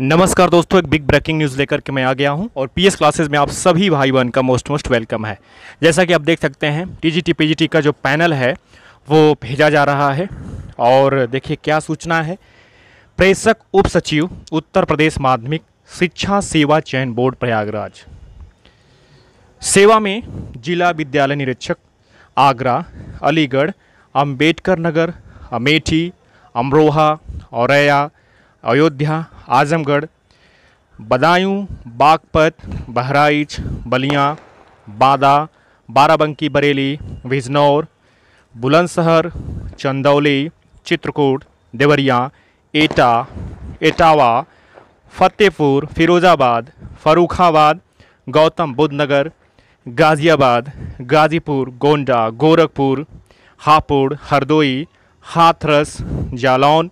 नमस्कार दोस्तों एक बिग ब्रेकिंग न्यूज़ लेकर के मैं आ गया हूं और पीएस क्लासेस में आप सभी भाई बहन का मोस्ट मोस्ट वेलकम है जैसा कि आप देख सकते हैं टीजीटी पीजीटी का जो पैनल है वो भेजा जा रहा है और देखिए क्या सूचना है प्रेषक उप सचिव उत्तर प्रदेश माध्यमिक शिक्षा सेवा चयन बोर्ड प्रयागराज सेवा में जिला विद्यालय निरीक्षक आगरा अलीगढ़ अम्बेडकर नगर अमेठी अमरोहा औरैया अयोध्या आज़मगढ़ बदायूं बागपत बहराइच बलिया बादा बाराबंकी बरेली बिजनौर बुलंदशहर चंदौली चित्रकूट देवरिया एटा एटावा फतेहपुर फिरोजाबाद फरुखाबाद गौतम बुद्ध नगर गाज़ियाबाद गाज़ीपुर गोंडा गोरखपुर हापुड़ हरदोई हाथरस जालौन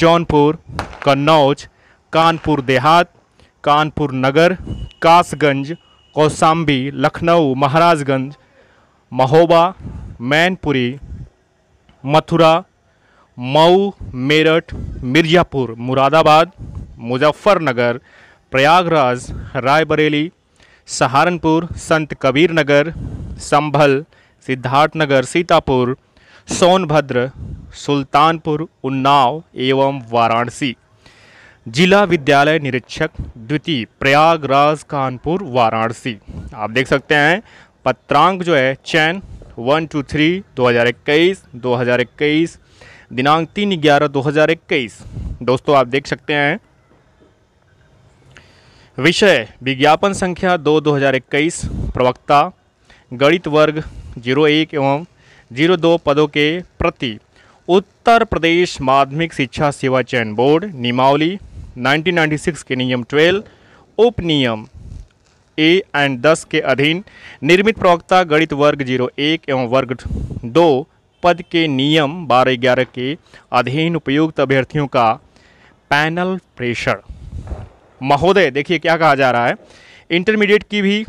जौनपुर कन्नौज कानपुर देहात कानपुर नगर कासगंज कौसाम्बी लखनऊ महाराजगंज महोबा मैनपुरी मथुरा मऊ मेरठ मिर्ज़ापुर मुरादाबाद मुजफ्फरनगर प्रयागराज रायबरेली सहारनपुर संत कबीर नगर संभल सिद्धार्थनगर सीतापुर सोनभद्र सुल्तानपुर उन्नाव एवं वाराणसी जिला विद्यालय निरीक्षक द्वितीय प्रयागराज कानपुर वाराणसी आप देख सकते हैं पत्रांक जो है चयन वन टू थ्री दो हज़ार इक्कीस दो हज़ार इक्कीस दिनांक तीन ग्यारह दो हज़ार इक्कीस दोस्तों आप देख सकते हैं विषय विज्ञापन संख्या दो दो हज़ार इक्कीस प्रवक्ता गणित वर्ग जीरो एक एवं जीरो दो पदों के प्रति उत्तर प्रदेश माध्यमिक शिक्षा सेवा चयन बोर्ड नीमावली 1996 के नियम 12 उपनियम ए एंड 10 के अधीन निर्मित प्रवक्ता गणित वर्ग जीरो एक एवं वर्ग दो पद के नियम बारह ग्यारह के अधीन उपयुक्त अभ्यर्थियों का पैनल प्रेशर महोदय देखिए क्या कहा जा रहा है इंटरमीडिएट की भी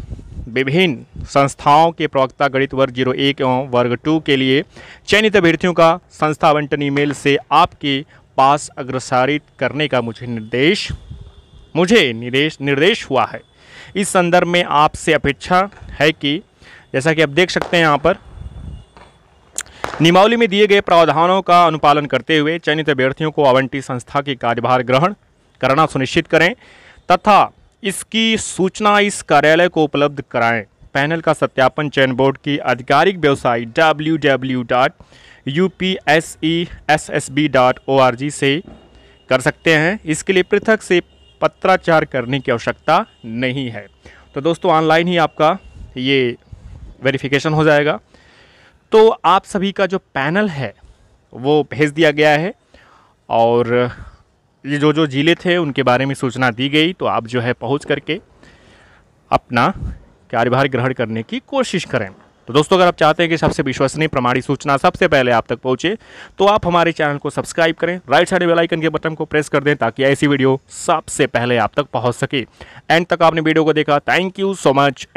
विभिन्न संस्थाओं के प्रवक्ता गणित वर्ग जीरो एक एवं वर्ग टू के लिए चयनित अभ्यर्थियों का संस्था आवंटन ईमेल से आपके पास अग्रसारित करने का मुझे निर्देश मुझे निर्देश निर्देश हुआ है इस संदर्भ में आपसे अपेक्षा है कि जैसा कि आप देख सकते हैं यहाँ पर नियमावली में दिए गए प्रावधानों का अनुपालन करते हुए चयनित अभ्यर्थियों को आवंटी संस्था की कार्यभार ग्रहण करना सुनिश्चित करें तथा इसकी सूचना इस कार्यालय को उपलब्ध कराएं पैनल का सत्यापन चयन बोर्ड की आधिकारिक website W W dot U P S E S S B dot O R G से कर सकते हैं इसके लिए पृथक से पत्राचार करने की आवश्यकता नहीं है तो दोस्तों ऑनलाइन ही आपका ये वेरिफिकेशन हो जाएगा तो आप सभी का जो पैनल है वो भेज दिया गया है और ये जो जो ज़िले थे उनके बारे में सूचना दी गई तो आप जो है पहुंच करके अपना कार्यभार ग्रहण करने की कोशिश करें तो दोस्तों अगर आप चाहते हैं कि सबसे विश्वसनीय प्रमाणी सूचना सबसे पहले आप तक पहुंचे तो आप हमारे चैनल को सब्सक्राइब करें राइट साइड बेल आइकन के बटन को प्रेस कर दें ताकि ऐसी वीडियो सबसे पहले आप तक पहुंच सके एंड तक आपने वीडियो को देखा थैंक यू सो मच